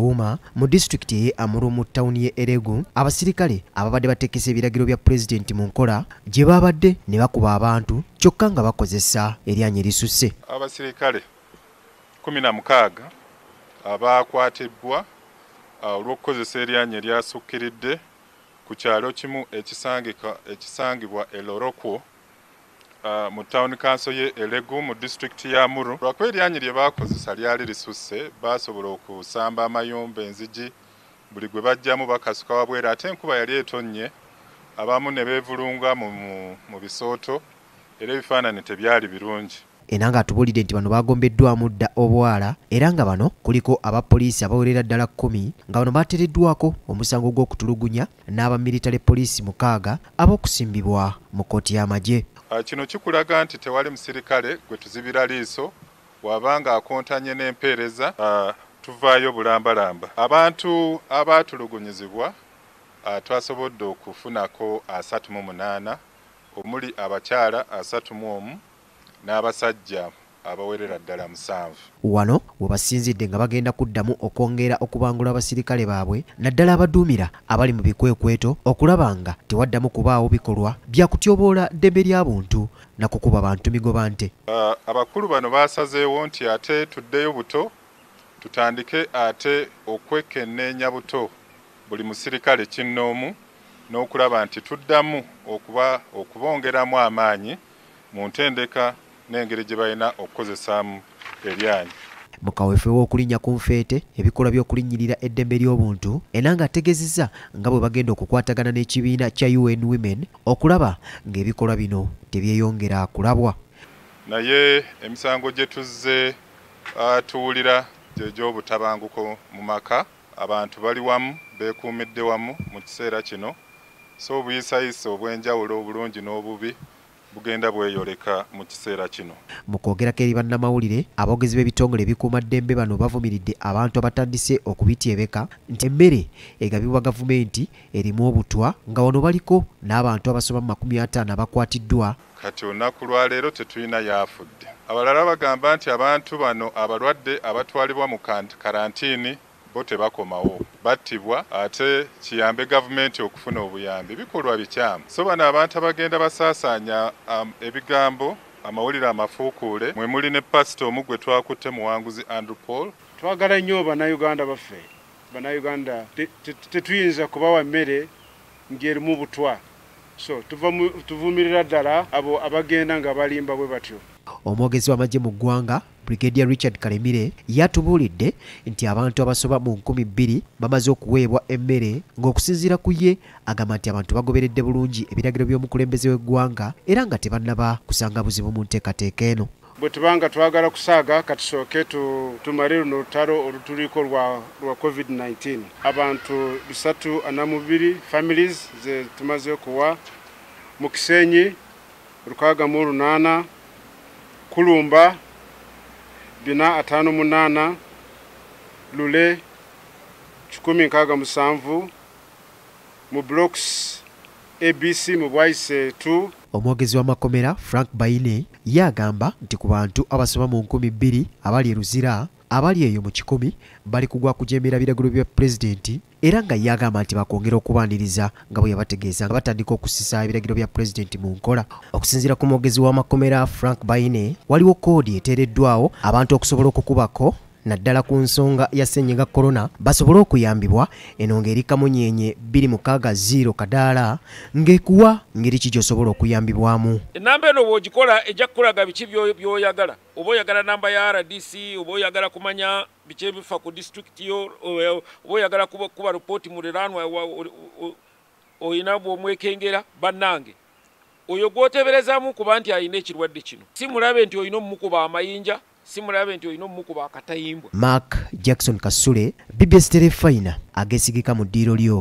Wuma mu disitulikiti amuru mu tawuni ye Eregu abasirikale ababadde batekesa ebiragiro bya pulezidenti mu nkola gye babadde ne bakuba abantu kyokka nga bakozesa eryanyi erisusse abasirikale kumi na mukaaga abakwatibwa ah, olw'okukozesa eryanyi eryasukkiridde ku kyalo kimu ekisangibwa eloroko Uh, mu town council ye elegu mu district ya muru lwakuba eryanyi lye baakozesa lyali lisusse baasobola okusamba amayumba enzigi buli gwe bajjamu bakasuka wabwera ate enkuba yali etonnye abamu ne beevulunga mu bisooto era ebifaananyi tebyali birungi era ng'atubuulidde nti bano baagombeddwamu dda obuwala era nga bano kuliko abapoliisi abawerera ddala kkumi nga bano baateereddwako omusango gw'okutulugunya n'aba militale poliisi mukaaga ab'okusimbibwa mu kkooti y'amagye Eh, kino kikulaga nti tewali musirikale gwe tuzibira liiso wabanga akontanye n'empeereza eh, tuvaayo bulambalamba abantu abaatulugunyizibwa eh, twasobodde okufunako asatu mu munaana omuli abakyala asatu mu omu n'abasajja abawerera ddala musanvu wano we basinzidde nga bagenda kuddamu okwongera okubangula abasirikale baabwe naddala abaduumira abali mu bikwekweto okulaba nga tewaddamu kubaawo bikolwa bya kutyoboola ddembe lya buntu nakukuba bantu migoba nte uh, abakulu bano basazeewo nti ate tuddeyo buto tutandike ate okwekenneenya buto buli musirikale kinnoomu n'okulaba nti tuddamu okuba okubongeramu amaanyi mu ntendeka n'engeri gye balina okukozesaamu ebyanyi mu kaweefe w'okulinnya ku nfeete ebikolwa by'okulinnyirira eddembe ly'obuntu era ng'ategeezezza nga bwe bagenda okukwatagana n'ekibiina kya un women okulaba ng'ebikolwa bino tebyeyongera kulabwa naye emisango gye tuzze ah, tuwulira gye gy'obutabanguko mu maka abantu bali wamu beekuumidde wamu mu kiseera kino so obuyisayisa obw'enjawulo obulungi n'obubi bugenda bweyoleka mu kiseera kino mu kwogerako eri bannamawulire aboogezi b'ebitongole ebikuumaddembe bano bavumiridde abantu abatandise okubityebeka nti emmere egabibwa gavumenti erimu obutwa nga wano baliko n'abantu abasoba mu 50 abakwatiddwa kati olunaku lwaleero tetulina yaafudde abalala bagamba nti abantu bano abalwadde abatwalibwa mu karantiini bo tebakomawo battibwa ate kiyambe gavumenti okufuna obuyambi bikolwa bikyamu so bano abantu abagenda basaasaanya um, ebigambo amawulire amafuukuule mwe muli ne pasita omu gwe twakutte muwanguzi andrew paul twagala nnyo bannayuganda baffe bannayuganda tetuyinza te, te, kubawa mmere ngerimu butwa so tuvumirira ddala abo abagenda nga balimba bwe batyo omwogezi w'amagye mu ggwanga brigedia richard kalemire yatubuulidde nti abantu abasoba mu 12 bamaze okuweebwa emmere ng'okusinziira ku ye agamba nti abantu bagoberedde bulungi ebiragiro by'omukulembeze w'eggwanga era nga tebannaba kusanga buzibu mu nteekateeka eno bwe tubanga twagala kusaaga katusooke tumale luno olutalo olutuliko lwa covid-19 abantu 32 families ze tumaze okuwa mu kisenyi 6 kulumba bina ataano munaana lule kikumi nkaaga musanvu mu blocks abc mu bwayise 2 omwogezi w'amakomera frank baine ye agamba nti ku bantu abasoba mu 1200 abali e ruzira abali eyo mu kikumi bali kugwa kujemera biragiro bya pulezidenti era nga yagamba nti bakwongera okubaniriza nga bwe yabategeeza nga batandika okusisa ebiragiro bya pulezidenti mu nkola okusinziira ku mwogezi w'amakomera frank baine waliwo koodi etereddwawo abantu okusobola okukubako naddala ku nsonga ya senyiga korona basobole okuyambibwa enonga eri kamunyeenye 26 kadaala ng'ekuwa ngeri ki gyosobola okuyambibwamu enamba eno bwogikola ejja kukulaga biki byoyagala oba oyagala namba ya rdc oba oyagala kumanya biki ebifa ku disitulikiti yo oba oyagala kuba ripooti muliranwa oyina bwomwekengera bannange oyo gwoteeberezamu kuba nti alina ekirwadde kino si mulabe nti olina omumukuba amayinja simulabe nti olina omumukuba akatayimbwa mark jackson kasule bbs terefayina ageesigika mu ddiiro lyo